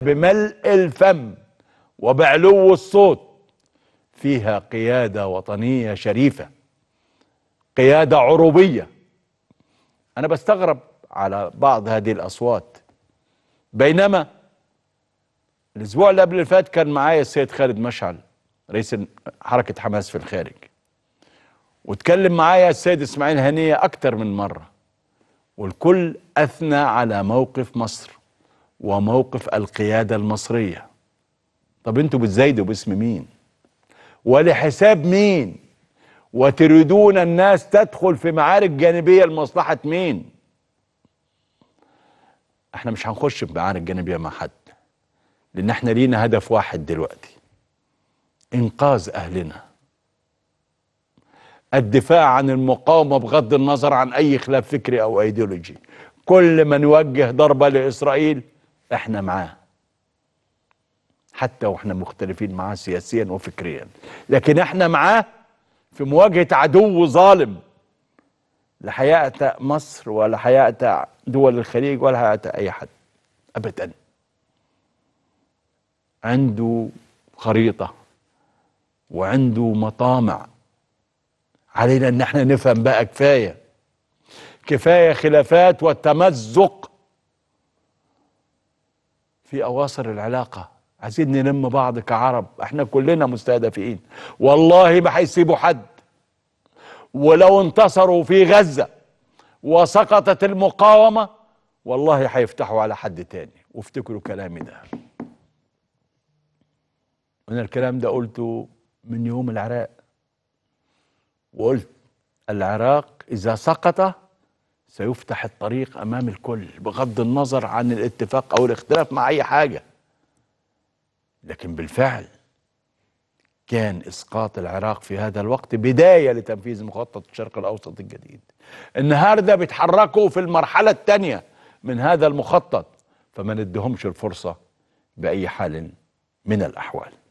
بملء الفم وبعلو الصوت فيها قياده وطنيه شريفه قياده عروبيه انا بستغرب على بعض هذه الاصوات بينما الاسبوع اللي قبل اللي فات كان معايا السيد خالد مشعل رئيس حركه حماس في الخارج واتكلم معايا السيد اسماعيل هنيه اكتر من مره والكل اثنى على موقف مصر وموقف القيادة المصرية طب انتوا بتزايدوا باسم مين ولحساب مين وتريدون الناس تدخل في معارك جانبية لمصلحة مين احنا مش هنخش في معارك جانبية مع حد لان احنا لينا هدف واحد دلوقتي انقاذ اهلنا الدفاع عن المقاومة بغض النظر عن اي خلاف فكري او ايديولوجي كل من يوجه ضربة لاسرائيل احنا معاه حتى واحنا مختلفين معاه سياسيا وفكريا لكن احنا معاه في مواجهة عدو ظالم لا هيأتى مصر ولا هيأتى دول الخليج ولا هيأتى أي حد أبدا عنده خريطة وعنده مطامع علينا ان احنا نفهم بقى كفايه كفايه خلافات وتمزق في أواصر العلاقة عايزين نلم بعض كعرب احنا كلنا مستهدفين والله ما هيسيبوا حد ولو انتصروا في غزة وسقطت المقاومة والله هيفتحوا على حد تاني وافتكروا كلامي ده أنا الكلام ده قلته من يوم العراق وقلت العراق إذا سقط سيفتح الطريق امام الكل بغض النظر عن الاتفاق او الاختلاف مع اي حاجه لكن بالفعل كان اسقاط العراق في هذا الوقت بدايه لتنفيذ مخطط الشرق الاوسط الجديد النهارده بيتحركوا في المرحله الثانيه من هذا المخطط فما ندهمش الفرصه باي حال من الاحوال